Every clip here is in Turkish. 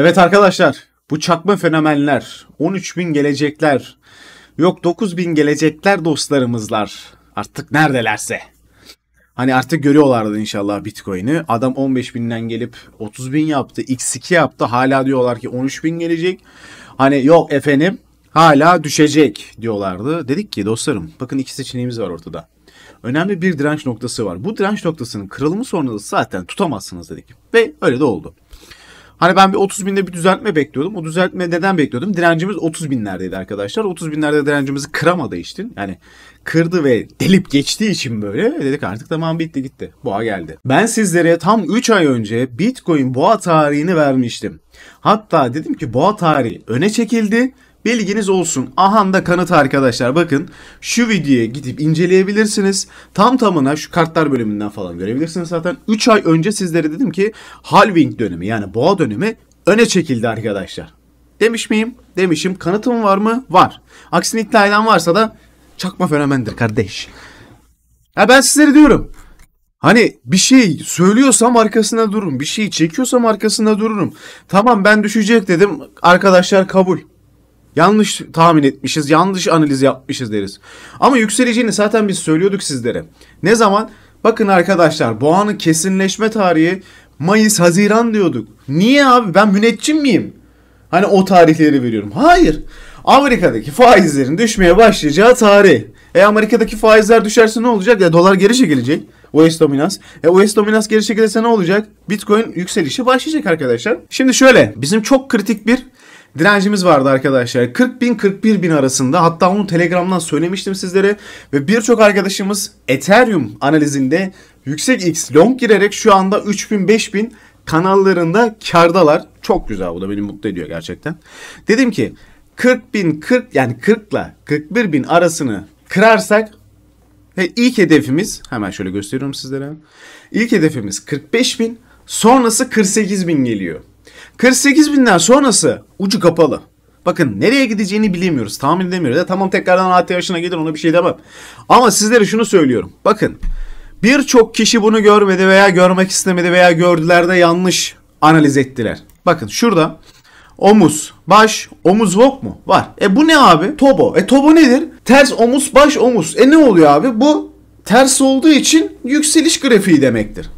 Evet arkadaşlar bu çakma fenomenler 13 bin gelecekler yok 9 bin gelecekler dostlarımızlar artık neredelerse. Hani artık görüyorlardı inşallah Bitcoin'i. Adam 15 binden gelip 30 bin yaptı. X2 yaptı. Hala diyorlar ki 13 bin gelecek. Hani yok efendim hala düşecek diyorlardı. Dedik ki dostlarım bakın iki seçeneğimiz var ortada. Önemli bir direnç noktası var. Bu direnç noktasının kırılımı sonrası zaten tutamazsınız dedik. Ve öyle de oldu. Hani ben bir 30 binde bir düzeltme bekliyordum. O düzeltme neden bekliyordum? Direncimiz 30 binlerdeydi arkadaşlar. 30 binlerde direncimizi kıramadı işte. Yani kırdı ve delip geçtiği için böyle dedik artık tamam bitti gitti. Boğa geldi. Ben sizlere tam 3 ay önce Bitcoin boğa tarihini vermiştim. Hatta dedim ki boğa tarihi öne çekildi Bilginiz olsun. Ahan da kanıt arkadaşlar. Bakın şu videoya gidip inceleyebilirsiniz. Tam tamına şu kartlar bölümünden falan görebilirsiniz zaten. 3 ay önce sizlere dedim ki halving dönemi yani boğa dönemi öne çekildi arkadaşlar. Demiş miyim? Demişim. Kanıtım var mı? Var. Aksini iddia eden varsa da çakma fenomendir kardeş. Ya ben sizlere diyorum. Hani bir şey söylüyorsam arkasına dururum. Bir şey çekiyorsam arkasına dururum. Tamam ben düşecek dedim. Arkadaşlar kabul. Yanlış tahmin etmişiz, yanlış analiz yapmışız deriz. Ama yükseleceğini zaten biz söylüyorduk sizlere. Ne zaman? Bakın arkadaşlar boğanın kesinleşme tarihi Mayıs, Haziran diyorduk. Niye abi ben müneccim miyim? Hani o tarihleri veriyorum. Hayır. Amerika'daki faizlerin düşmeye başlayacağı tarih. E Amerika'daki faizler düşerse ne olacak? Ya e, dolar geri çekilecek. US dominans. E US dominans geri çekilirse ne olacak? Bitcoin yükselişi başlayacak arkadaşlar. Şimdi şöyle bizim çok kritik bir direncimiz vardı arkadaşlar. 40 bin 41 bin arasında hatta onu Telegram'dan söylemiştim sizlere ve birçok arkadaşımız Ethereum analizinde yüksek X long girerek şu anda 3000 5000 kanallarında kardalar. Çok güzel bu da beni mutlu ediyor gerçekten. Dedim ki 40 bin 40 yani 40 ile 41 bin arasını kırarsak ve ilk hedefimiz hemen şöyle gösteriyorum sizlere. İlk hedefimiz 45 bin sonrası 48 bin geliyor. 48 binden sonrası ucu kapalı. Bakın nereye gideceğini bilemiyoruz. Tahmin edemiyoruz. tamam tekrardan AT yaşına gelir ona bir şey demem. Ama sizlere şunu söylüyorum. Bakın birçok kişi bunu görmedi veya görmek istemedi veya gördüler de yanlış analiz ettiler. Bakın şurada omuz, baş, omuz yok mu? Var. E bu ne abi? Tobo. E tobo nedir? Ters omuz, baş, omuz. E ne oluyor abi? Bu ters olduğu için yükseliş grafiği demektir.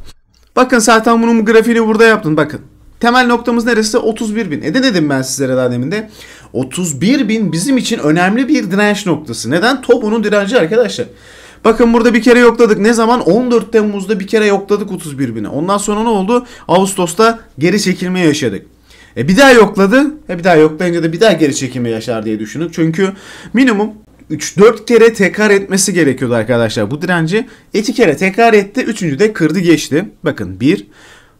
Bakın zaten bunun grafiğini burada yaptım. Bakın Temel noktamız neresi? 31 bin. E ne dedim ben sizlere daha demin 31 bin bizim için önemli bir direnç noktası. Neden? Topunun direnci arkadaşlar. Bakın burada bir kere yokladık. Ne zaman? 14 Temmuz'da bir kere yokladık 31 bini. Ondan sonra ne oldu? Ağustos'ta geri çekilme yaşadık. E bir daha yokladı. E bir daha yoklayınca da bir daha geri çekilme yaşar diye düşündük. Çünkü minimum 3-4 kere tekrar etmesi gerekiyordu arkadaşlar bu direnci. 2 kere tekrar etti. 3. de kırdı geçti. Bakın 1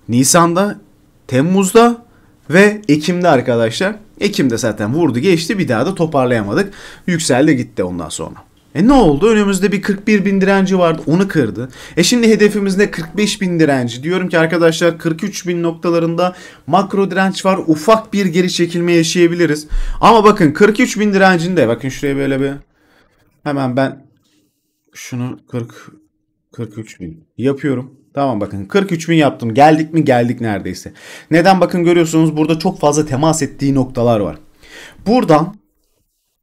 Nisan'da Temmuz'da ve Ekim'de arkadaşlar. Ekim'de zaten vurdu geçti bir daha da toparlayamadık. Yükseldi gitti ondan sonra. E ne oldu? Önümüzde bir 41 bin direnci vardı. Onu kırdı. E şimdi hedefimiz ne? 45 bin direnci. Diyorum ki arkadaşlar 43 bin noktalarında makro direnç var. Ufak bir geri çekilme yaşayabiliriz. Ama bakın 43 bin direncinde. Bakın şuraya böyle bir. Hemen ben şunu 40 43 bin yapıyorum. Tamam bakın 43 bin yaptım. Geldik mi geldik neredeyse. Neden bakın görüyorsunuz burada çok fazla temas ettiği noktalar var. Buradan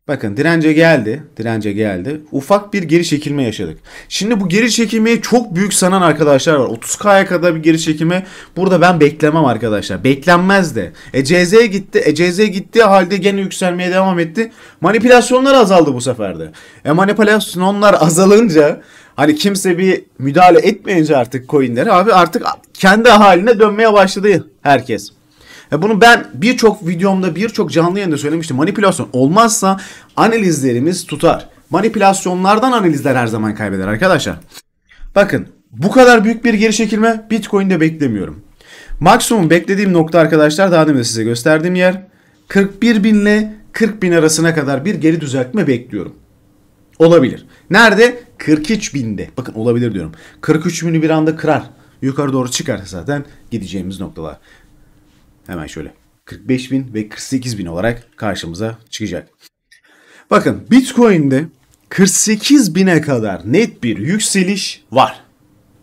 bakın dirence geldi. Dirence geldi. Ufak bir geri çekilme yaşadık. Şimdi bu geri çekilmeyi çok büyük sanan arkadaşlar var. 30K'ya kadar bir geri çekilme. Burada ben beklemem arkadaşlar. Beklenmez de. E gitti. E gitti halde gene yükselmeye devam etti. Manipülasyonlar azaldı bu seferde. E manipülasyonlar azalınca Hani kimse bir müdahale etmeyince artık coinlere abi artık kendi haline dönmeye başladı herkes. Ya e bunu ben birçok videomda birçok canlı yayında söylemiştim. Manipülasyon olmazsa analizlerimiz tutar. Manipülasyonlardan analizler her zaman kaybeder arkadaşlar. Bakın bu kadar büyük bir geri çekilme Bitcoin'de beklemiyorum. Maksimum beklediğim nokta arkadaşlar daha demin size gösterdiğim yer 41 bin ile 40 bin arasına kadar bir geri düzeltme bekliyorum. Olabilir. Nerede? 43 binde bakın olabilir diyorum. 43 bini bir anda kırar. Yukarı doğru çıkar zaten gideceğimiz noktalar. Hemen şöyle 45 bin ve 48 bin olarak karşımıza çıkacak. Bakın Bitcoin'de 48 bine kadar net bir yükseliş var.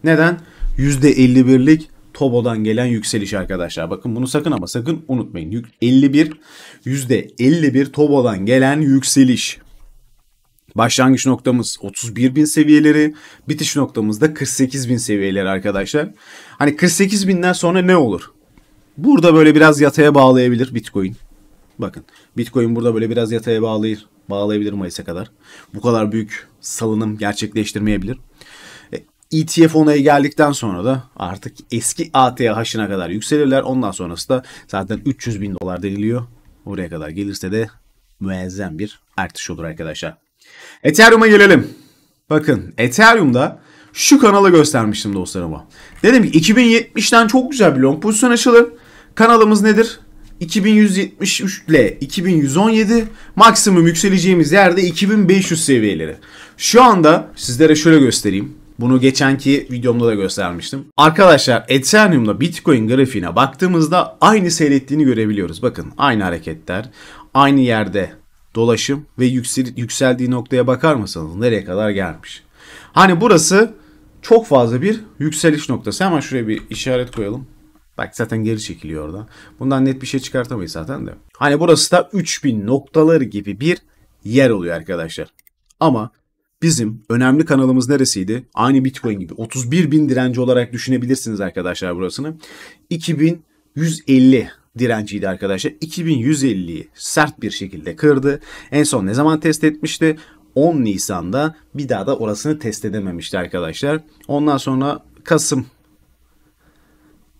Neden? %51'lik Tobo'dan gelen yükseliş arkadaşlar. Bakın bunu sakın ama sakın unutmayın. 51 %51 Tobo'dan gelen yükseliş. Başlangıç noktamız 31 bin seviyeleri, bitiş noktamız da 48 bin seviyeleri arkadaşlar. Hani 48 binden sonra ne olur? Burada böyle biraz yataya bağlayabilir Bitcoin. Bakın Bitcoin burada böyle biraz yataya bağlayır, bağlayabilir Mayıs'a kadar. Bu kadar büyük salınım gerçekleştirmeyebilir. ETF e onayı geldikten sonra da artık eski ATH'ına kadar yükselirler. Ondan sonrası da zaten 300 bin dolar deniliyor. Oraya kadar gelirse de müezzem bir artış olur arkadaşlar. Ethereum'a gelelim. Bakın Ethereum'da şu kanala göstermiştim dostlarıma. Dedim ki 2070'ten çok güzel bir long pozisyon açılır. Kanalımız nedir? 2173 ile 2117 maksimum yükseleceğimiz yerde 2500 seviyeleri. Şu anda sizlere şöyle göstereyim. Bunu geçenki videomda da göstermiştim. Arkadaşlar Ethereum'da Bitcoin grafiğine baktığımızda aynı seyrettiğini görebiliyoruz. Bakın aynı hareketler, aynı yerde dolaşım ve yüksel, yükseldiği noktaya bakar mısınız? Nereye kadar gelmiş? Hani burası çok fazla bir yükseliş noktası. Hemen şuraya bir işaret koyalım. Bak zaten geri çekiliyor orada. Bundan net bir şey çıkartamayız zaten de. Hani burası da 3000 noktaları gibi bir yer oluyor arkadaşlar. Ama bizim önemli kanalımız neresiydi? Aynı Bitcoin gibi 31 bin direnci olarak düşünebilirsiniz arkadaşlar burasını. 2150 direnciydi arkadaşlar. 2150'yi sert bir şekilde kırdı. En son ne zaman test etmişti? 10 Nisan'da bir daha da orasını test edememişti arkadaşlar. Ondan sonra Kasım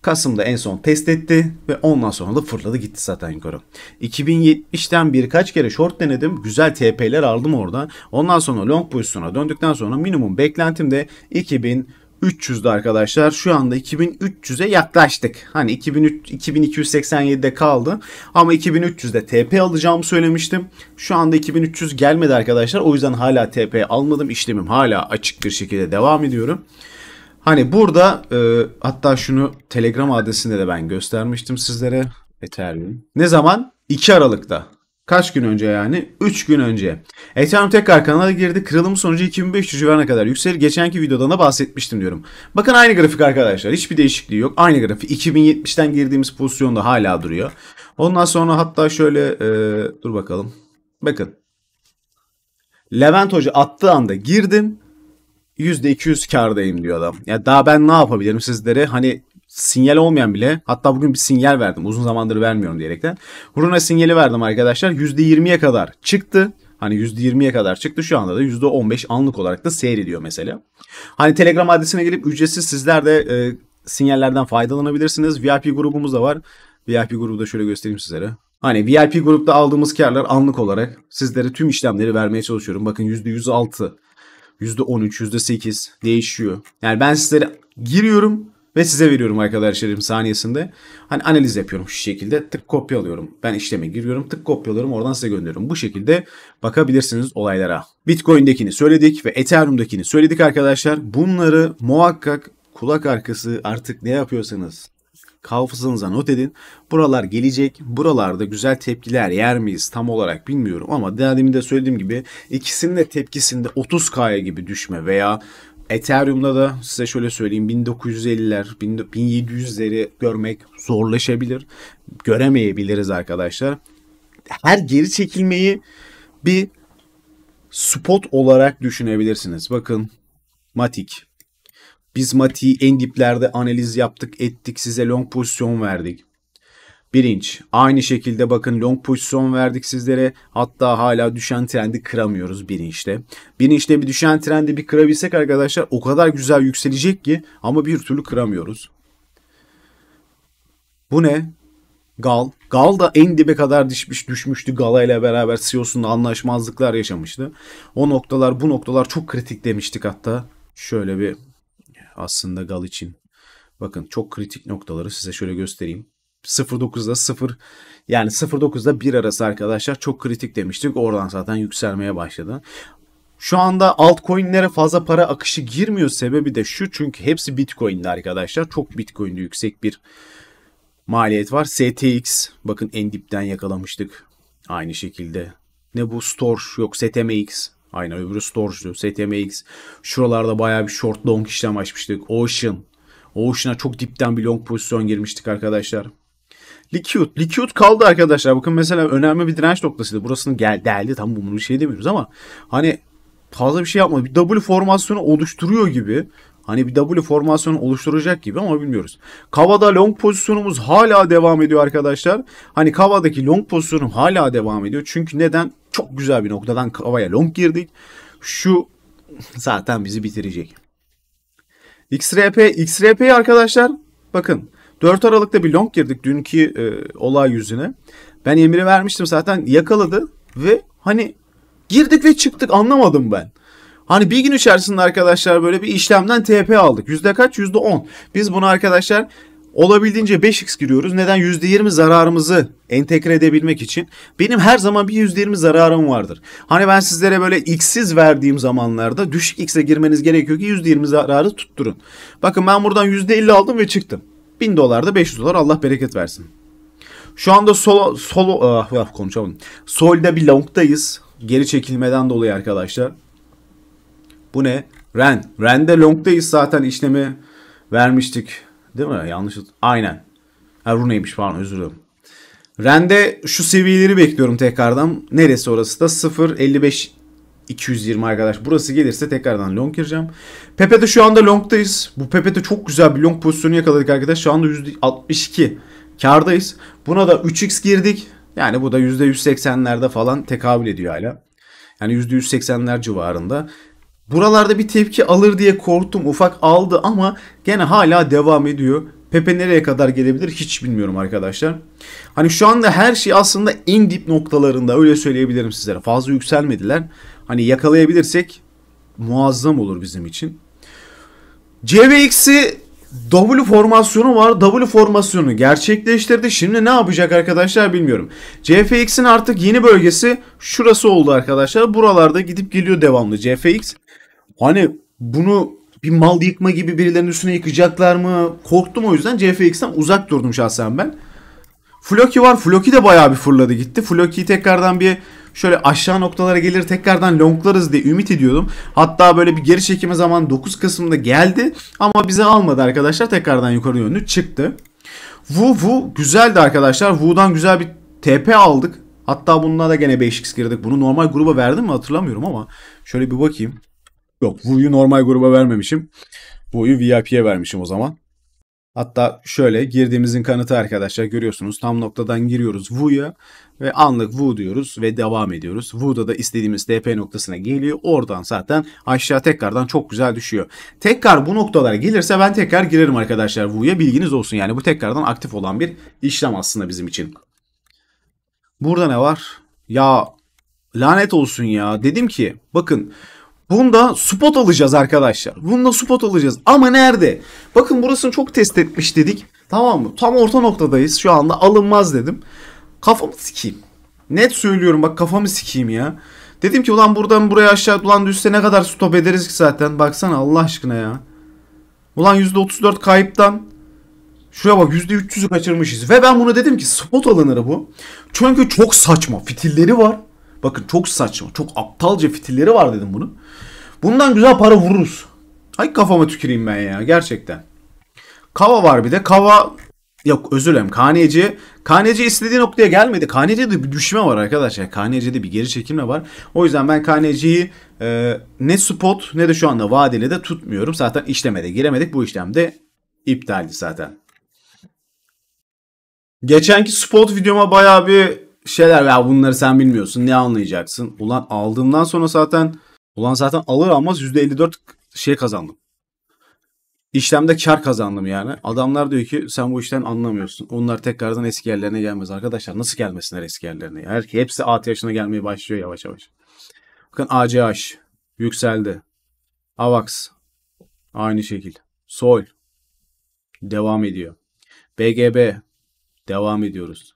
Kasım'da en son test etti ve ondan sonra da fırladı gitti zaten yukarı. 2070'ten birkaç kere short denedim. Güzel TP'ler aldım orada. Ondan sonra long pozisyona döndükten sonra minimum beklentim de 2000 300'dü arkadaşlar. Şu anda 2300'e yaklaştık. Hani 2003, 2287'de kaldı. Ama 2300'de TP alacağımı söylemiştim. Şu anda 2300 gelmedi arkadaşlar. O yüzden hala TP almadım. İşlemim hala açık bir şekilde devam ediyorum. Hani burada e, hatta şunu Telegram adresinde de ben göstermiştim sizlere. Ethereum. Ne zaman? 2 Aralık'ta. Kaç gün önce yani? 3 gün önce. Ethereum tekrar kanala girdi. Kırılım sonucu 2500 civarına kadar yükselir. Geçenki videodan da bahsetmiştim diyorum. Bakın aynı grafik arkadaşlar. Hiçbir değişikliği yok. Aynı grafik. 2070'ten girdiğimiz pozisyonda hala duruyor. Ondan sonra hatta şöyle ee, dur bakalım. Bakın. Levent Hoca attığı anda girdim. %200 kardayım diyor adam. Ya daha ben ne yapabilirim sizlere? Hani sinyal olmayan bile hatta bugün bir sinyal verdim uzun zamandır vermiyorum diyerekten. Huruna sinyali verdim arkadaşlar %20'ye kadar çıktı. Hani %20'ye kadar çıktı şu anda da %15 anlık olarak da seyrediyor mesela. Hani Telegram adresine gelip ücretsiz sizler de e, sinyallerden faydalanabilirsiniz. VIP grubumuz da var. VIP grubu da şöyle göstereyim sizlere. Hani VIP grupta aldığımız karlar anlık olarak sizlere tüm işlemleri vermeye çalışıyorum. Bakın %106, %13, %8 değişiyor. Yani ben sizlere giriyorum ve size veriyorum arkadaşlarım saniyesinde. Hani analiz yapıyorum şu şekilde tık kopyalıyorum. Ben işleme giriyorum tık kopyalıyorum oradan size gönderiyorum. Bu şekilde bakabilirsiniz olaylara. Bitcoin'dekini söyledik ve Ethereum'dakini söyledik arkadaşlar. Bunları muhakkak kulak arkası artık ne yapıyorsanız hafızanıza not edin. Buralar gelecek. Buralarda güzel tepkiler yer miyiz tam olarak bilmiyorum ama dediğimde söylediğim gibi ikisinin de tepkisinde 30K'ya gibi düşme veya Ethereum'da da size şöyle söyleyeyim 1950'ler 1700'leri görmek zorlaşabilir. Göremeyebiliriz arkadaşlar. Her geri çekilmeyi bir spot olarak düşünebilirsiniz. Bakın MATIC. Biz MATIC'i en diplerde analiz yaptık ettik size long pozisyon verdik. Birinç. Aynı şekilde bakın long pozisyon verdik sizlere. Hatta hala düşen trendi kıramıyoruz birinçte. Birinçte bir düşen trendi bir kırabilsek arkadaşlar o kadar güzel yükselecek ki ama bir türlü kıramıyoruz. Bu ne? Gal. Gal da en dibe kadar düşmüş, düşmüştü. Gala ile beraber CEO'sunda anlaşmazlıklar yaşamıştı. O noktalar bu noktalar çok kritik demiştik hatta. Şöyle bir aslında Gal için. Bakın çok kritik noktaları size şöyle göstereyim. 0.9'da 0 yani 0.9'da 1 arası arkadaşlar çok kritik demiştik. Oradan zaten yükselmeye başladı. Şu anda altcoin'lere fazla para akışı girmiyor. Sebebi de şu çünkü hepsi Bitcoin'de arkadaşlar. Çok Bitcoin'de yüksek bir maliyet var. STX bakın en dipten yakalamıştık. Aynı şekilde. Ne bu Storch yok STMX. Aynen öbürü Storch'tu. STMX. Şuralarda bayağı bir short long işlem açmıştık. Ocean. Ocean'a çok dipten bir long pozisyon girmiştik arkadaşlar. Liquid. Liquid kaldı arkadaşlar. Bakın mesela önemli bir direnç noktasıydı. Burasını gel deldi. Tam bunu bir şey demiyoruz ama hani fazla bir şey yapmadı. Bir W formasyonu oluşturuyor gibi. Hani bir W formasyonu oluşturacak gibi ama bilmiyoruz. Kavada long pozisyonumuz hala devam ediyor arkadaşlar. Hani Kava'daki long pozisyonum hala devam ediyor. Çünkü neden? Çok güzel bir noktadan Kava'ya long girdik. Şu zaten bizi bitirecek. XRP, XRP arkadaşlar bakın 4 Aralık'ta bir long girdik dünkü e, olay yüzüne. Ben emri vermiştim zaten yakaladı ve hani girdik ve çıktık anlamadım ben. Hani bir gün içerisinde arkadaşlar böyle bir işlemden TP aldık. Yüzde kaç? Yüzde 10. Biz bunu arkadaşlar olabildiğince 5x giriyoruz. Neden? yüzde %20 zararımızı entegre edebilmek için. Benim her zaman bir yüzde %20 zararım vardır. Hani ben sizlere böyle x'siz verdiğim zamanlarda düşük x'e girmeniz gerekiyor ki yüzde %20 zararı tutturun. Bakın ben buradan yüzde %50 aldım ve çıktım. 1000 dolar da 500 dolar Allah bereket versin. Şu anda solo, solo ah, konuşamadım. Solda bir longdayız. Geri çekilmeden dolayı arkadaşlar. Bu ne? Ren. Ren'de longdayız zaten işlemi vermiştik. Değil mi? Yanlış. Aynen. Ha runeymiş pardon özür dilerim. Ren'de şu seviyeleri bekliyorum tekrardan. Neresi orası da 0.55 220 arkadaş. Burası gelirse tekrardan long gireceğim. de şu anda longdayız. Bu pepe de çok güzel bir long pozisyonu yakaladık arkadaş. Şu anda %62 kardayız. Buna da 3x girdik. Yani bu da %180'lerde falan tekabül ediyor hala. Yani %180'ler civarında. Buralarda bir tepki alır diye korktum. Ufak aldı ama gene hala devam ediyor. Pepe nereye kadar gelebilir hiç bilmiyorum arkadaşlar. Hani şu anda her şey aslında en dip noktalarında öyle söyleyebilirim sizlere. Fazla yükselmediler hani yakalayabilirsek muazzam olur bizim için. CVX'i W formasyonu var. W formasyonu gerçekleştirdi. Şimdi ne yapacak arkadaşlar bilmiyorum. CFX'in artık yeni bölgesi şurası oldu arkadaşlar. Buralarda gidip geliyor devamlı CFX. Hani bunu bir mal yıkma gibi birilerinin üstüne yıkacaklar mı? Korktum o yüzden CFX'ten uzak durdum şahsen ben. Floki var. Floki de bayağı bir fırladı gitti. Floki'yi tekrardan bir şöyle aşağı noktalara gelir tekrardan longlarız diye ümit ediyordum. Hatta böyle bir geri çekime zaman 9 Kasım'da geldi ama bize almadı arkadaşlar. Tekrardan yukarı yönlü çıktı. Wu Wu güzeldi arkadaşlar. Wu'dan güzel bir TP aldık. Hatta bununla da gene 5x girdik. Bunu normal gruba verdim mi hatırlamıyorum ama şöyle bir bakayım. Yok Wu'yu normal gruba vermemişim. Wu'yu VIP'ye vermişim o zaman. Hatta şöyle girdiğimizin kanıtı arkadaşlar görüyorsunuz tam noktadan giriyoruz Vu'ya ve anlık Vu diyoruz ve devam ediyoruz. Vu'da da istediğimiz DP noktasına geliyor. Oradan zaten aşağı tekrardan çok güzel düşüyor. Tekrar bu noktalara gelirse ben tekrar girerim arkadaşlar Vu'ya bilginiz olsun. Yani bu tekrardan aktif olan bir işlem aslında bizim için. Burada ne var? Ya lanet olsun ya dedim ki bakın Bunda spot alacağız arkadaşlar. Bunda spot alacağız. Ama nerede? Bakın burasını çok test etmiş dedik. Tamam mı? Tam orta noktadayız. Şu anda alınmaz dedim. Kafamı sikeyim. Net söylüyorum bak kafamı sikeyim ya. Dedim ki ulan buradan buraya aşağı ulan düşse ne kadar stop ederiz ki zaten. Baksana Allah aşkına ya. Ulan %34 kayıptan Şuraya bak %300'ü kaçırmışız. Ve ben bunu dedim ki spot alınır bu. Çünkü çok saçma. Fitilleri var. Bakın çok saçma. Çok aptalca fitilleri var dedim bunu. Bundan güzel para vururuz. Ay kafama tüküreyim ben ya gerçekten. Kava var bir de. Kava Yok özür dilerim. Kaneci. Kaneci istediği noktaya gelmedi. KNC'de bir düşme var arkadaşlar. KNC'de bir geri çekimle var. O yüzden ben Kaneci'yi e, ne spot ne de şu anda vadeli de tutmuyorum. Zaten işlemede giremedik. Bu işlemde iptaldi zaten. Geçenki spot videoma bayağı bir şeyler ya bunları sen bilmiyorsun ne anlayacaksın. Ulan aldığımdan sonra zaten ulan zaten alır almaz %54 şey kazandım. İşlemde kar kazandım yani. Adamlar diyor ki sen bu işten anlamıyorsun. Onlar tekrardan eski yerlerine gelmez arkadaşlar. Nasıl gelmesinler eski yerlerine? Her hepsi at yaşına gelmeye başlıyor yavaş yavaş. Bakın ACH yükseldi. AVAX aynı şekil. Sol devam ediyor. BGB devam ediyoruz.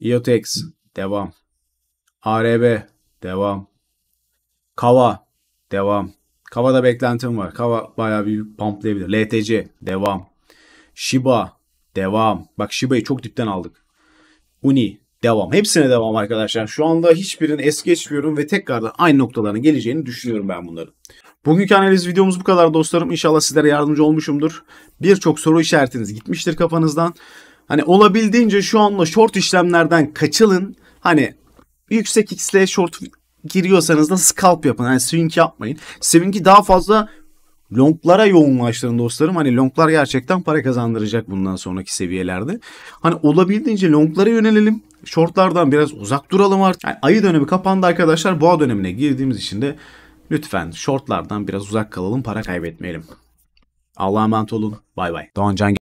Iotex devam. ARB devam. Kava devam. Kava'da beklentim var. Kava bayağı bir pumplayabilir. LTC devam. Shiba devam. Bak Shiba'yı çok dipten aldık. Uni devam. Hepsine devam arkadaşlar. Şu anda hiçbirini es geçmiyorum ve tekrardan aynı noktalarına geleceğini düşünüyorum ben bunların. Bugünkü analiz videomuz bu kadar dostlarım. İnşallah sizlere yardımcı olmuşumdur. Birçok soru işaretiniz gitmiştir kafanızdan. Hani olabildiğince şu anla short işlemlerden kaçılın. Hani yüksek x'le short giriyorsanız da scalp yapın. Hani swing yapmayın. Swing'i daha fazla longlara yoğunlaştırın dostlarım. Hani longlar gerçekten para kazandıracak bundan sonraki seviyelerde. Hani olabildiğince longlara yönelelim. Shortlardan biraz uzak duralım artık. Yani ayı dönemi kapandı arkadaşlar. Boğa dönemine girdiğimiz için de lütfen shortlardan biraz uzak kalalım. Para kaybetmeyelim. Allah'a emanet olun. Bay bay. Doğan